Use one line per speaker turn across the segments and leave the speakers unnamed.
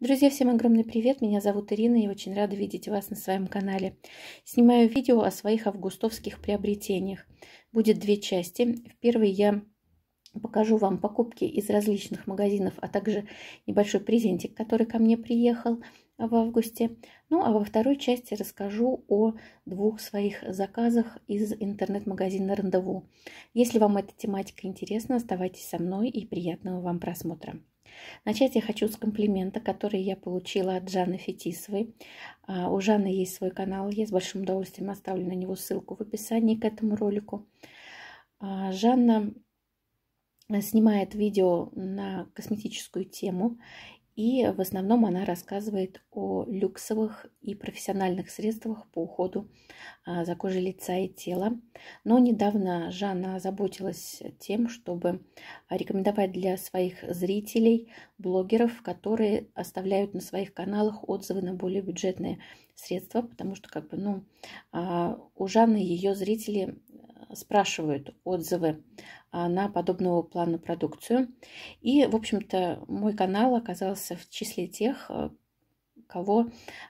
Друзья, всем огромный привет! Меня зовут Ирина и очень рада видеть вас на своем канале. Снимаю видео о своих августовских приобретениях. Будет две части. В первой я покажу вам покупки из различных магазинов, а также небольшой презентик, который ко мне приехал в августе. Ну а во второй части расскажу о двух своих заказах из интернет-магазина Рандеву. Если вам эта тематика интересна, оставайтесь со мной и приятного вам просмотра. Начать я хочу с комплимента, который я получила от Жанны Фетисовой. А, у Жанны есть свой канал, я с большим удовольствием оставлю на него ссылку в описании к этому ролику. А, Жанна э, снимает видео на косметическую тему, и в основном она рассказывает о люксовых и профессиональных средствах по уходу а, за кожей лица и тела. Но недавно Жанна озаботилась тем, чтобы рекомендовать для своих зрителей блогеров, которые оставляют на своих каналах отзывы на более бюджетные средства, потому что как бы, ну, а, у Жанны ее зрители спрашивают отзывы а, на подобного плана продукцию. И, в общем-то, мой канал оказался в числе тех, э, кого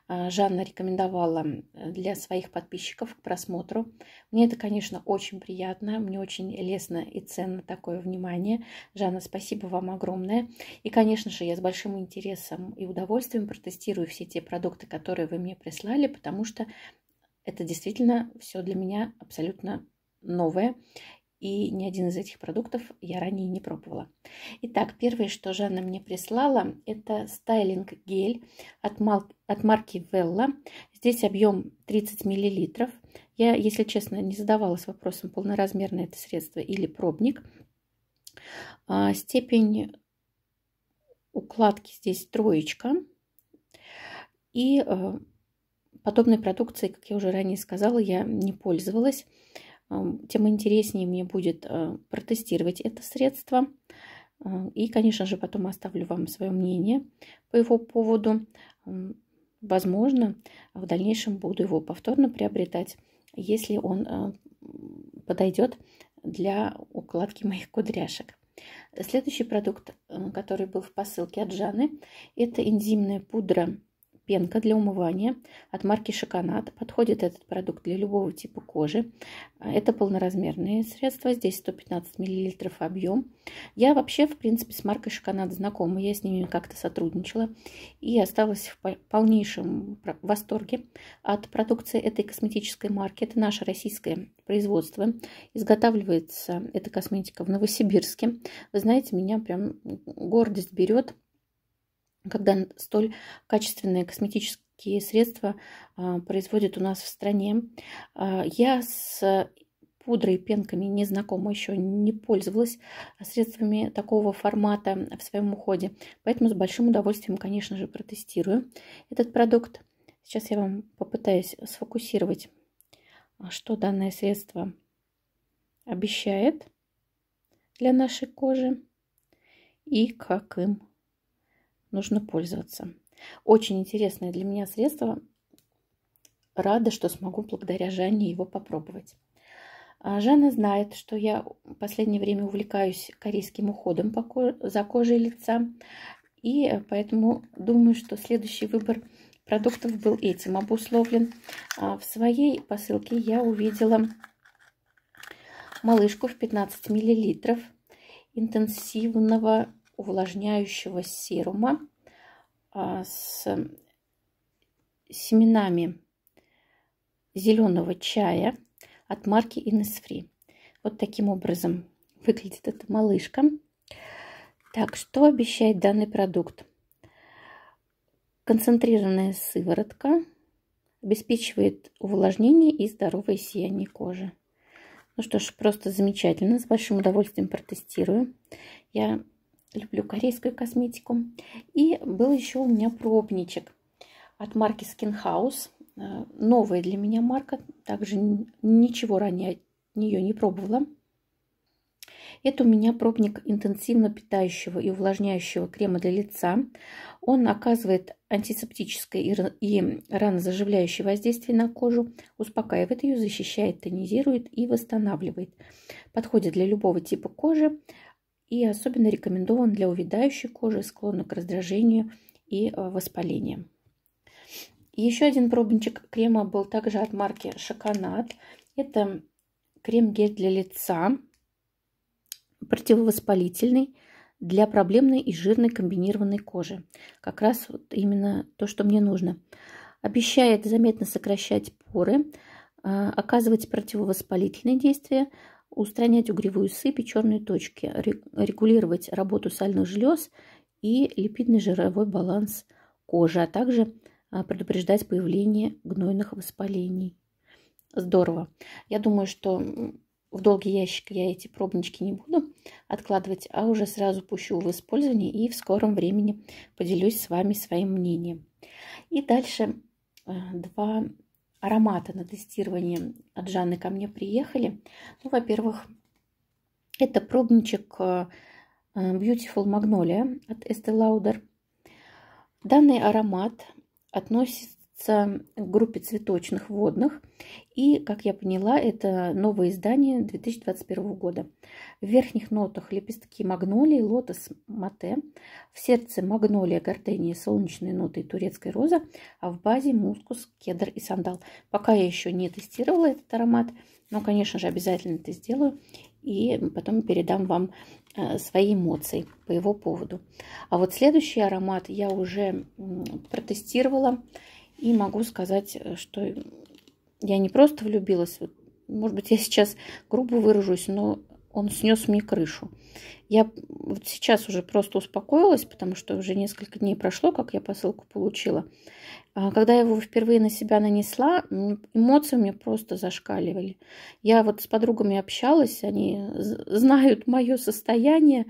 а, Жанна рекомендовала для своих подписчиков к просмотру. Мне это, конечно, очень приятно, мне очень лестно и ценно такое внимание. Жанна, спасибо вам огромное. И, конечно же, я с большим интересом и удовольствием протестирую все те продукты, которые вы мне прислали, потому что это действительно все для меня абсолютно новое, и ни один из этих продуктов я ранее не пробовала. Итак, первое, что Жанна мне прислала, это стайлинг гель от, мал... от марки Vella. Здесь объем 30 мл. Я, если честно, не задавалась вопросом, полноразмерное это средство или пробник. А, степень укладки здесь троечка. И э, подобной продукцией, как я уже ранее сказала, я не пользовалась. Эм, тем интереснее мне будет э, протестировать это средство. Эм, и, конечно же, потом оставлю вам свое мнение по его поводу. Возможно, в дальнейшем буду его повторно приобретать, если он э, подойдет для укладки моих кудряшек. Следующий продукт, э, который был в посылке от Жанны, это энзимная пудра пенка для умывания от марки Шоконат. Подходит этот продукт для любого типа кожи. Это полноразмерные средства. Здесь 115 мл объем. Я вообще, в принципе, с маркой Шоконат знакома. Я с ними как-то сотрудничала. И осталась в полнейшем восторге от продукции этой косметической марки. Это наше российское производство. Изготавливается эта косметика в Новосибирске. Вы знаете, меня прям гордость берет когда столь качественные косметические средства а, производят у нас в стране. А, я с пудрой и пенками не знакома, еще не пользовалась средствами такого формата в своем уходе. Поэтому с большим удовольствием, конечно же, протестирую этот продукт. Сейчас я вам попытаюсь сфокусировать, а, что данное средство обещает для нашей кожи и как им нужно пользоваться. Очень интересное для меня средство. Рада, что смогу благодаря Жанне его попробовать. А, Жанна знает, что я в последнее время увлекаюсь корейским уходом за кожей лица, и поэтому думаю, что следующий выбор продуктов был этим обусловлен. А, в своей посылке я увидела малышку в 15 мл интенсивного увлажняющего серума а, с семенами зеленого чая от марки Innisfree. Вот таким образом выглядит эта малышка. Так, что обещает данный продукт? Концентрированная сыворотка обеспечивает увлажнение и здоровое сияние кожи. Ну что ж, просто замечательно. С большим удовольствием протестирую. Я Люблю корейскую косметику. И был еще у меня пробничек от марки Skin House. Э, новая для меня марка. Также ничего ранее от нее не пробовала. Это у меня пробник интенсивно питающего и увлажняющего крема для лица. Он оказывает антисептическое и ранозаживляющее воздействие на кожу, успокаивает ее, защищает, тонизирует и восстанавливает. Подходит для любого типа кожи, и особенно рекомендован для увядающей кожи, склонной к раздражению и э, воспалениям. Еще один пробничек крема был также от марки Шоконат. Это крем-гель для лица, противовоспалительный, для проблемной и жирной комбинированной кожи. Как раз вот именно то, что мне нужно. Обещает заметно сокращать поры, э, оказывать противовоспалительные действия, устранять угревую сыпь и черные точки, регулировать работу сальных желез и липидный жировой баланс кожи, а также а, предупреждать появление гнойных воспалений. Здорово. Я думаю, что в долгий ящик я эти пробнички не буду откладывать, а уже сразу пущу в использование и в скором времени поделюсь с вами своим мнением. И дальше а, два ароматы на тестирование от Жанны ко мне приехали. Ну, во-первых, это пробничек э, э, Beautiful Magnolia от Estee Lauder. Данный аромат относится относится к группе цветочных водных. И, как я поняла, это новое издание 2021 года. В верхних нотах лепестки магнолии, лотос, мате. В сердце магнолия, гортения, солнечные ноты и турецкая роза. А в базе мускус, кедр и сандал. Пока я еще не тестировала этот аромат, но, конечно же, обязательно это сделаю. И потом передам вам э, свои эмоции по его поводу. А вот следующий аромат я уже протестировала. И могу сказать, э, что я не просто влюбилась, может быть, я сейчас грубо выражусь, но он снес мне крышу. Я вот сейчас уже просто успокоилась, потому что уже несколько дней прошло, как я посылку получила. А когда я его впервые на себя нанесла, эмоции у меня просто зашкаливали. Я вот с подругами общалась, они знают мое состояние,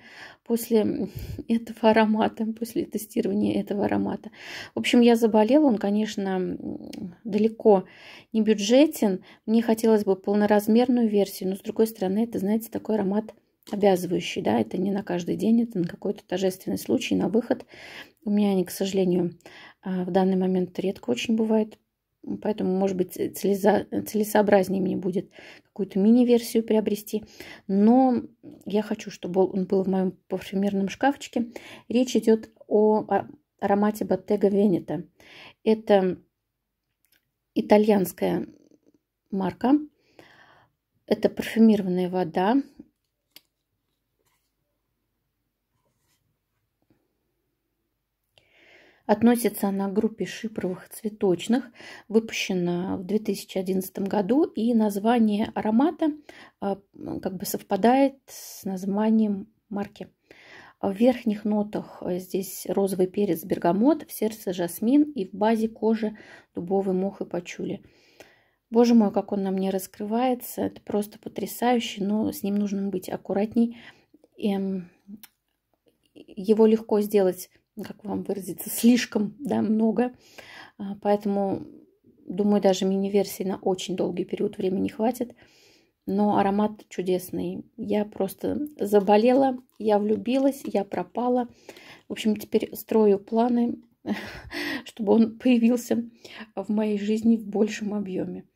после этого аромата, после тестирования этого аромата. В общем, я заболела, он, конечно, далеко не бюджетен. Мне хотелось бы полноразмерную версию, но, с другой стороны, это, знаете, такой аромат обязывающий, да, это не на каждый день, это на какой-то торжественный случай, на выход. У меня они, к сожалению, а, в данный момент редко очень бывают Поэтому, может быть, целесообразнее мне будет какую-то мини-версию приобрести. Но я хочу, чтобы он был в моем парфюмерном шкафчике. Речь идет о а, аромате Bottega Veneta. Это итальянская марка. Это парфюмированная вода Относится она к группе шипровых цветочных, выпущена в 2011 году, и название аромата а, как бы совпадает с названием марки. В верхних нотах э, здесь розовый перец, бергамот, в сердце жасмин и в базе кожи дубовый мох и пачули. Боже мой, как он на мне раскрывается, это просто потрясающе, но с ним нужно быть аккуратней. Эм, его легко сделать как вам выразиться, слишком да, много. А, поэтому, думаю, даже мини-версии на очень долгий период времени хватит. Но аромат чудесный. Я просто заболела, я влюбилась, я пропала. В общем, теперь строю планы, чтобы он появился в моей жизни в большем объеме.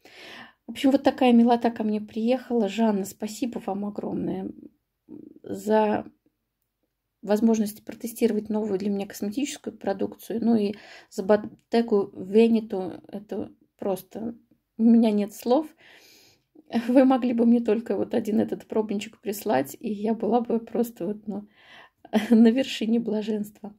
В общем, вот такая милота ко мне приехала. Жанна, спасибо вам огромное за возможность протестировать новую для меня косметическую продукцию. Ну и за Ботеку Вениту это просто... У меня нет слов. Вы могли бы мне только вот один этот пробничек прислать, и я была бы просто вот ну, на вершине блаженства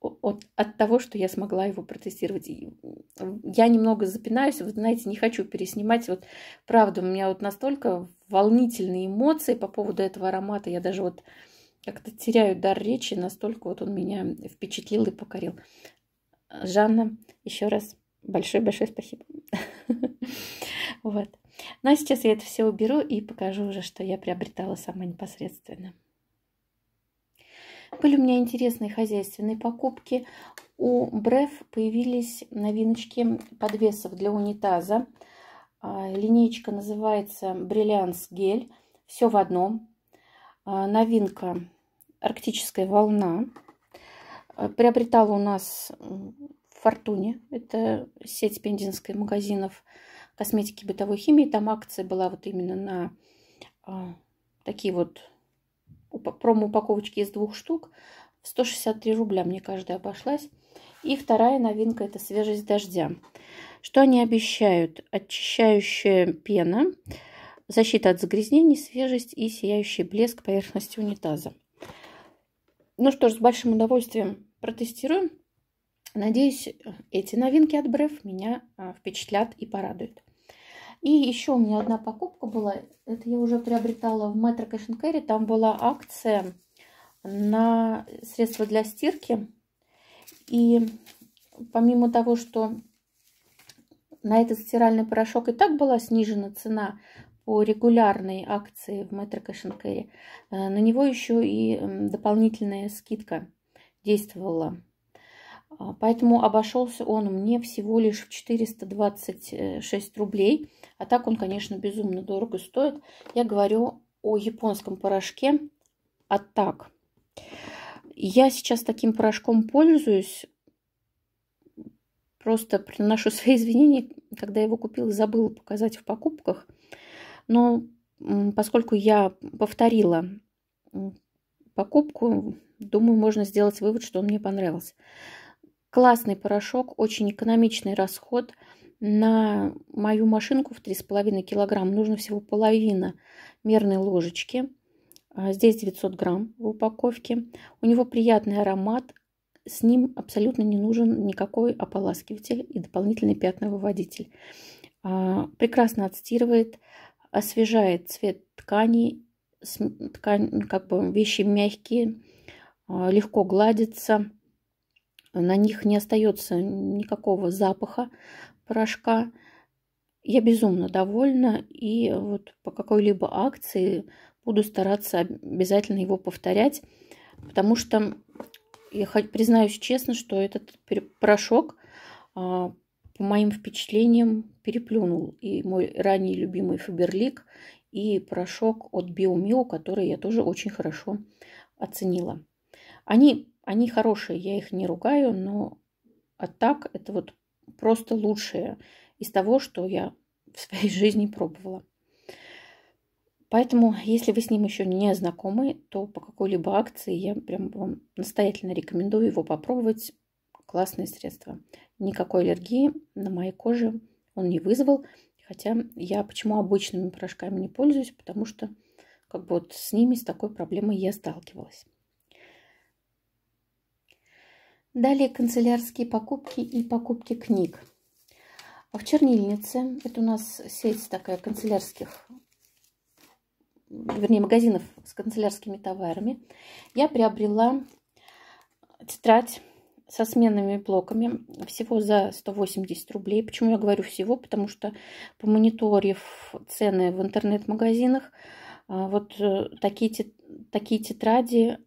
от, от того, что я смогла его протестировать. Я немного запинаюсь, вот знаете, не хочу переснимать. Вот правда, у меня вот настолько волнительные эмоции по поводу этого аромата. Я даже вот как-то теряю дар речи, настолько вот он меня впечатлил и покорил. Жанна, еще раз большое-большое спасибо. Вот. Ну а сейчас я это все уберу и покажу уже, что я приобретала сама непосредственно. Были у меня интересные хозяйственные покупки. У Бреф появились новиночки подвесов для унитаза. А, Линейка называется «Бриллианс гель». Все в одном, а, новинка «Арктическая волна». А, приобретала у нас в «Фортуне». Это сеть пензенской магазинов косметики бытовой химии. Там акция была вот именно на а, такие вот промо-упаковочки из двух штук. В 163 рубля мне каждая обошлась. И вторая новинка – это свежесть дождя. Что они обещают? Очищающая пена – защита от загрязнений, свежесть и сияющий блеск поверхности унитаза. Ну что ж, с большим удовольствием протестируем. Надеюсь, эти новинки от Бреф меня а, впечатлят и порадуют. И еще у меня одна покупка была. Это я уже приобретала в Metro Cash Carry. Там была акция на средства для стирки. И помимо того, что на этот стиральный порошок и так была снижена цена, по регулярной акции в метро Cash э, На него еще и дополнительная скидка действовала. А, поэтому обошелся он мне всего лишь в 426 рублей. А так он, конечно, безумно дорого стоит. Я говорю о японском порошке Атак. Я сейчас таким порошком пользуюсь. Просто приношу свои извинения. Когда я его купила, забыла показать в покупках – но поскольку я повторила покупку, думаю, можно сделать вывод, что он мне понравился. Классный порошок, очень экономичный расход. На мою машинку в 3,5 килограмм нужно всего половина мерной ложечки. А, здесь 900 грамм в упаковке. У него приятный аромат. С ним абсолютно не нужен никакой ополаскиватель и дополнительный пятновыводитель. А, прекрасно отстирывает, освежает цвет ткани, ткань, как бы вещи мягкие, а, легко гладится, на них не остается никакого запаха порошка. Я безумно довольна и вот по какой-либо акции буду стараться обязательно его повторять, потому что я признаюсь честно, что этот порошок а, по моим впечатлениям, переплюнул и мой ранее любимый Фаберлик, и порошок от Биомио, который я тоже очень хорошо оценила. Они, они хорошие, я их не ругаю, но а так это вот просто лучшее из того, что я в своей жизни пробовала. Поэтому, если вы с ним еще не знакомы, то по какой-либо акции я прям вам настоятельно рекомендую его попробовать классное средство. Никакой аллергии на моей коже он не вызвал. Хотя я почему обычными порошками не пользуюсь, потому что как бы вот с ними, с такой проблемой я сталкивалась. Далее канцелярские покупки и покупки книг. В чернильнице, это у нас сеть такая канцелярских, вернее магазинов с канцелярскими товарами, я приобрела тетрадь со сменными блоками всего за 180 рублей. Почему я говорю всего? Потому что по мониторив цены в интернет-магазинах, а, вот э, такие, такие тетради,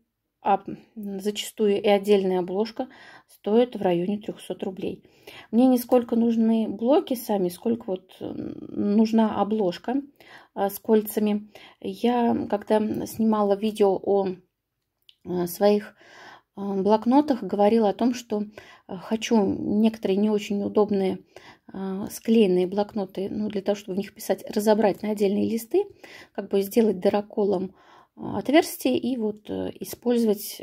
а зачастую и отдельная обложка, стоят в районе 300 рублей. Мне не сколько нужны блоки сами, сколько вот э, нужна обложка а, с кольцами. Я, когда снимала видео о а, своих Э, блокнотах говорила о том, что э, хочу некоторые не очень удобные э, склеенные блокноты, ну, для того, чтобы в них писать, разобрать на отдельные листы, как бы сделать дыроколом отверстие и вот использовать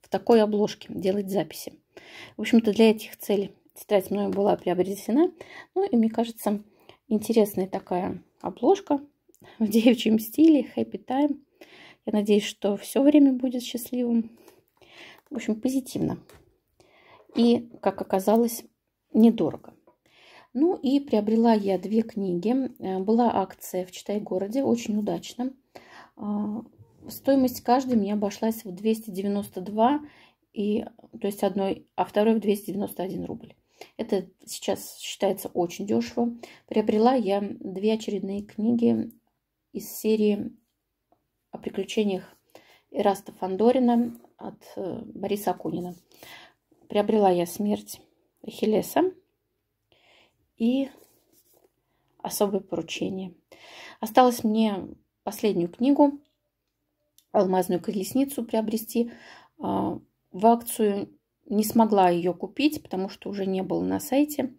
в такой обложке, делать записи. В общем-то, для этих целей тетрадь мною была приобретена. Ну, и мне кажется, интересная такая обложка в девичьем стиле, happy time. Я надеюсь, что все время будет счастливым. В общем, позитивно. И, как оказалось, недорого. Ну и приобрела я две книги. Э, была акция в «Читай городе», очень удачно. Э, стоимость каждой мне обошлась в 292, и, то есть одной, а второй в 291 рубль. Это сейчас считается очень дешево. Приобрела я две очередные книги из серии о приключениях Эраста Фандорина от э, Бориса Акунина. Приобрела я смерть Эхиллеса и особое поручение. Осталось мне последнюю книгу «Алмазную колесницу» приобрести. А, в акцию не смогла ее купить, потому что уже не было на сайте.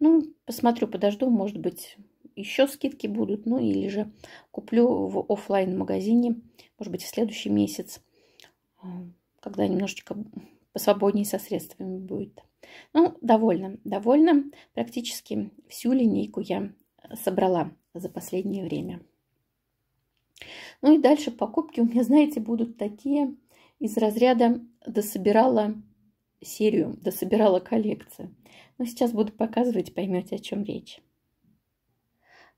Ну, посмотрю, подожду, может быть, еще скидки будут, ну или же куплю в офлайн магазине, может быть, в следующий месяц, а, когда немножечко посвободнее со средствами будет. Ну, довольна, довольна. Практически всю линейку я собрала за последнее время. Ну и дальше покупки у меня, знаете, будут такие из разряда дособирала серию, дособирала коллекцию. Но ну, сейчас буду показывать, поймете, о чем речь.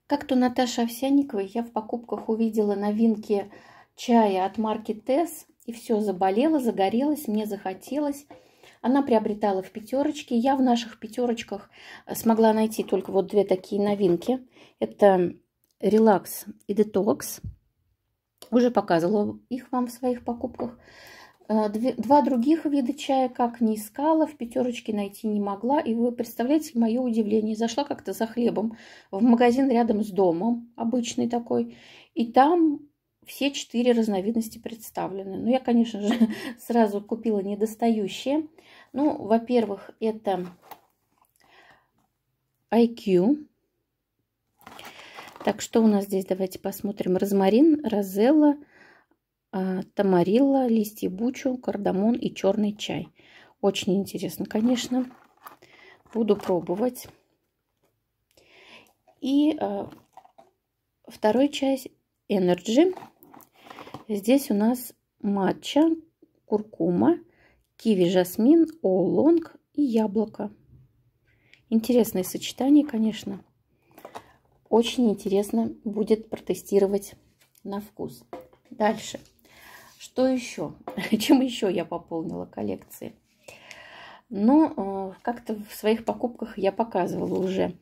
Как-то Наташа Овсяниковой я в покупках увидела новинки чая от марки Тесс, и все, заболела, загорелась, мне захотелось. Она приобретала в пятерочке. Я в наших пятерочках э, смогла найти только вот две такие новинки. Это релакс и детокс. Уже показывала их вам в своих покупках. Э, два других вида чая, как не искала, в пятерочке найти не могла. И вы представляете мое удивление. Зашла как-то за хлебом в магазин рядом с домом, обычный такой. И там все четыре разновидности представлены. Ну, я, конечно же, сразу купила недостающие. Ну, во-первых, это IQ. Так, что у нас здесь? Давайте посмотрим. Розмарин, розелла а, тамарилла, листья бучу, кардамон и черный чай. Очень интересно, конечно. Буду пробовать. И э, второй чай Energy. Здесь у нас матча, куркума, киви-жасмин, олонг и яблоко. Интересное сочетание, конечно. Очень интересно будет протестировать на вкус. Дальше. Что еще? Чем еще я пополнила коллекции? Но ну, э, как-то в своих покупках я показывала уже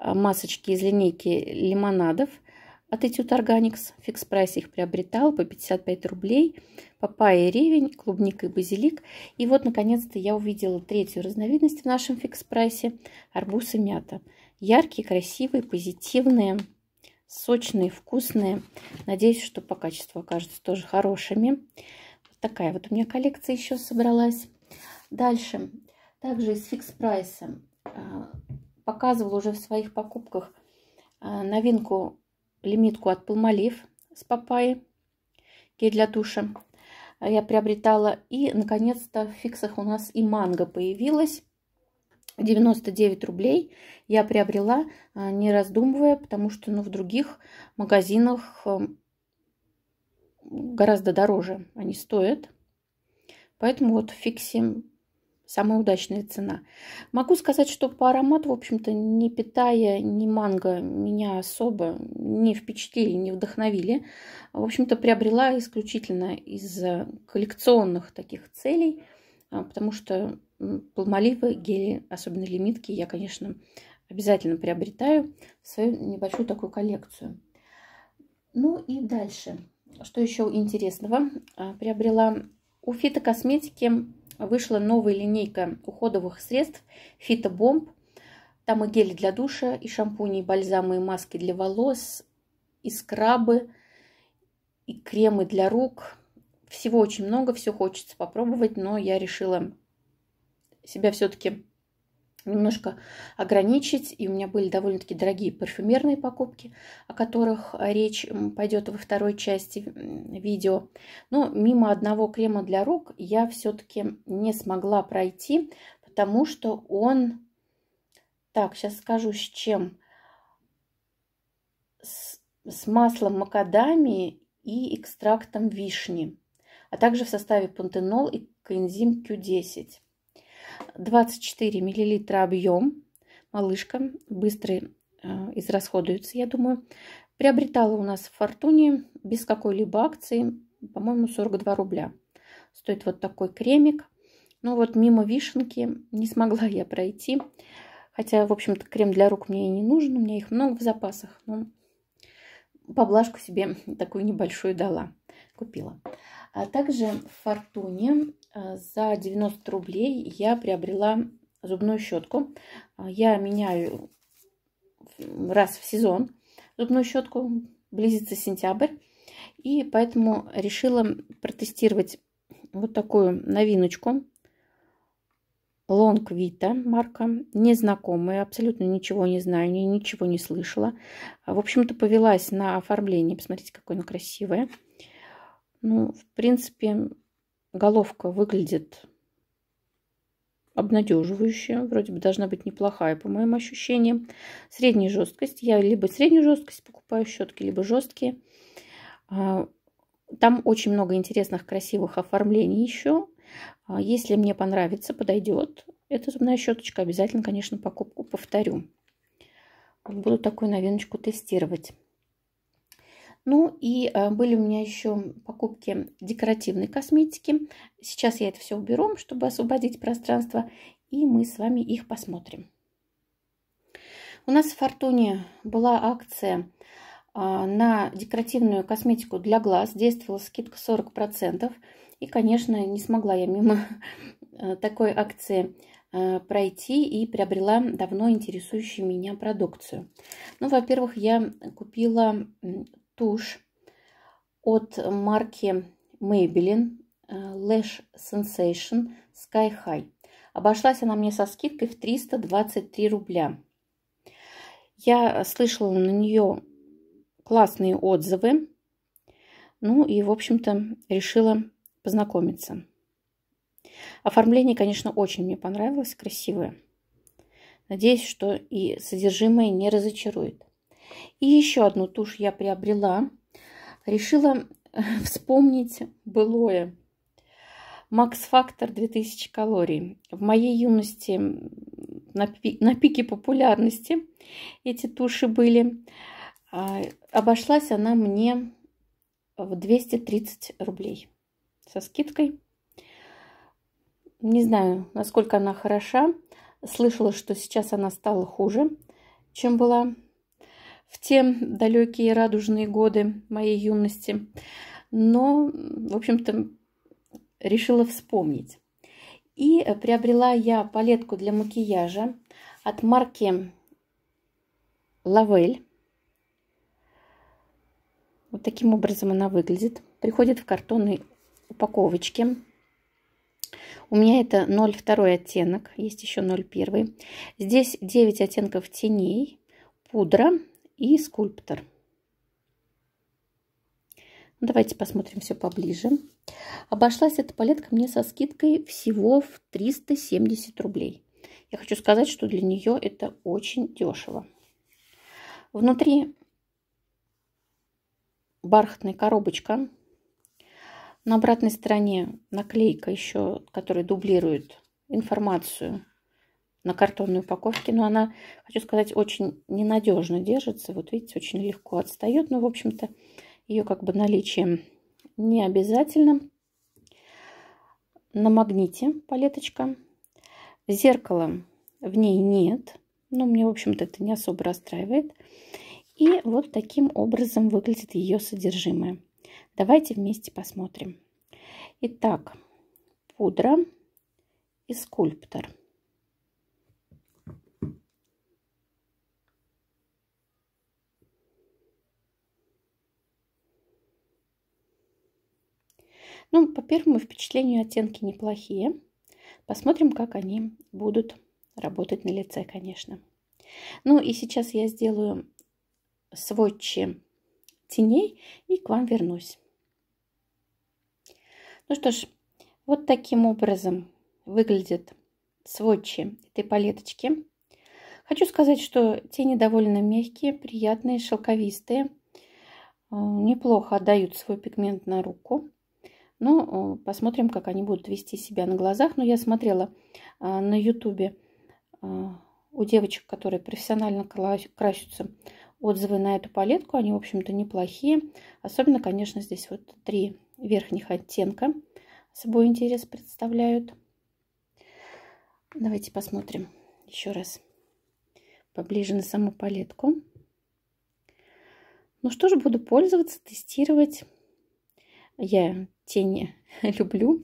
э, масочки из линейки лимонадов от Etude Organics. Фикс прайс их приобретал по 55 рублей. Папайя, ревень, клубника и базилик. И вот, наконец-то, я увидела третью разновидность в нашем фикс прайсе. Арбуз и мята. Яркие, красивые, позитивные сочные, вкусные. Надеюсь, что по качеству окажутся тоже хорошими. Вот такая вот у меня коллекция еще собралась. Дальше. Также из фикс прайса а, показывала уже в своих покупках а, новинку, лимитку от Палмолив с папайей, гель для душа а, я приобретала. И, наконец-то, в фиксах у нас и манго появилась. 99 рублей я приобрела, а, не раздумывая, потому что ну, в других магазинах эм, гораздо дороже они стоят. Поэтому вот фикси самая удачная цена. Могу сказать, что по аромату, в общем-то, ни питая, ни манго меня особо не впечатлили, не вдохновили. В общем-то, приобрела исключительно из э, коллекционных таких целей – а, потому что полмоливы, гели, особенно лимитки, я, конечно, обязательно приобретаю в свою небольшую такую коллекцию. Ну и дальше. Что еще интересного? А, приобрела у фитокосметики вышла новая линейка уходовых средств фитобомб. Там и гели для душа, и шампуни, и бальзамы, и маски для волос, и скрабы, и кремы для рук, всего очень много, все хочется попробовать, но я решила себя все-таки немножко ограничить. И у меня были довольно-таки дорогие парфюмерные покупки, о которых э, речь пойдет во второй части видео. Но мимо одного крема для рук я все-таки не смогла пройти, потому что он... Так, сейчас скажу, с чем. С, с маслом макадамии и экстрактом вишни а также в составе пантенол и коэнзим Q10. 24 мл объем. Малышка быстро э, израсходуется, я думаю. Приобретала у нас в Фортуне без какой-либо акции, по-моему, 42 рубля. Стоит вот такой кремик. Ну вот мимо вишенки не смогла я пройти. Хотя, в общем-то, крем для рук мне и не нужен, у меня их много в запасах. Но поблажку себе такую небольшую дала купила. А также в Фортуне э, за 90 рублей я приобрела зубную щетку. А, я меняю раз в сезон зубную щетку, близится сентябрь. И поэтому решила протестировать вот такую новиночку. Long Vita марка, незнакомая, абсолютно ничего не знаю, ничего не слышала. А, в общем-то, повелась на оформление. Посмотрите, какое оно красивое. Ну, в принципе, головка выглядит обнадеживающая, вроде бы должна быть неплохая, по моим ощущениям. Средняя жесткость. Я либо среднюю жесткость покупаю щетки, либо жесткие. А, там очень много интересных, красивых оформлений еще. А, если мне понравится, подойдет эта зубная щеточка, обязательно, конечно, покупку повторю. Буду такую новиночку тестировать. Ну и э, были у меня еще покупки декоративной косметики. Сейчас я это все уберу, чтобы освободить пространство, и мы с вами их посмотрим. У нас в Фортуне была акция а, на декоративную косметику для глаз. Действовала скидка 40%. И, конечно, не смогла я мимо такой акции э, пройти и приобрела давно интересующую меня продукцию. Ну, во-первых, я купила тушь от марки Maybelline э, Lash Sensation Sky High. Обошлась она мне со скидкой в 323 рубля. Я слышала на нее классные отзывы. Ну и, в общем-то, решила познакомиться. Оформление, конечно, очень мне понравилось, красивое. Надеюсь, что и содержимое не разочарует. И еще одну тушь я приобрела. Решила э, вспомнить былое. Макс Фактор 2000 калорий. В моей юности на, пи на пике популярности эти туши были. А, обошлась она мне в 230 рублей со скидкой. Не знаю, насколько она хороша. Слышала, что сейчас она стала хуже, чем была в те далекие радужные годы моей юности. Но, в общем-то, решила вспомнить. И приобрела я палетку для макияжа от марки Лавель. Вот таким образом она выглядит. Приходит в картонной упаковочке. У меня это 0,2 оттенок, есть еще 0,1. Здесь 9 оттенков теней, пудра, и скульптор. Ну, давайте посмотрим все поближе. Обошлась эта палетка мне со скидкой всего в 370 рублей. Я хочу сказать, что для нее это очень дешево. Внутри бархатная коробочка. На обратной стороне наклейка еще, которая дублирует информацию на картонной упаковке, но она, хочу сказать, очень ненадежно держится. Вот видите, очень легко отстает, но, ну, в общем-то, ее как бы наличие не обязательно. На магните палеточка. Зеркала в ней нет, но мне, в общем-то, это не особо расстраивает. И вот таким образом выглядит ее содержимое. Давайте вместе посмотрим. Итак, пудра и скульптор. Ну, по первому впечатлению оттенки неплохие. Посмотрим, как они будут работать на лице, конечно. Ну и сейчас я сделаю сводчи теней и к вам вернусь. Ну что ж, вот таким образом выглядят сводчи этой палеточки. Хочу сказать, что тени довольно мягкие, приятные, шелковистые. Э, неплохо отдают свой пигмент на руку. Но ну, э, посмотрим, как они будут вести себя на глазах. Но я смотрела э, на ютубе э, у девочек, которые профессионально красятся, отзывы на эту палетку. Они, в общем-то, неплохие. Особенно, конечно, здесь вот три верхних оттенка собой интерес представляют. Давайте посмотрим еще раз поближе на саму палетку. Ну что же, буду пользоваться, тестировать. Я тени люблю,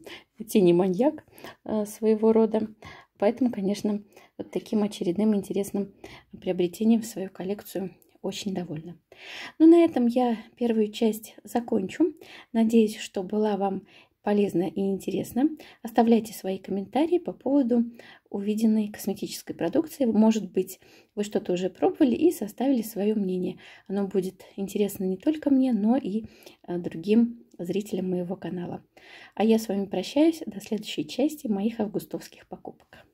тени маньяк э, своего рода. Поэтому, конечно, вот таким очередным интересным приобретением в свою коллекцию очень довольна. Ну, на этом я первую часть закончу. Надеюсь, что была вам полезна и интересна. Оставляйте свои комментарии по поводу увиденной косметической продукции. Может быть, вы что-то уже пробовали и составили свое мнение. Оно будет интересно не только мне, но и э, другим зрителям моего канала. А я с вами прощаюсь до следующей части моих августовских покупок.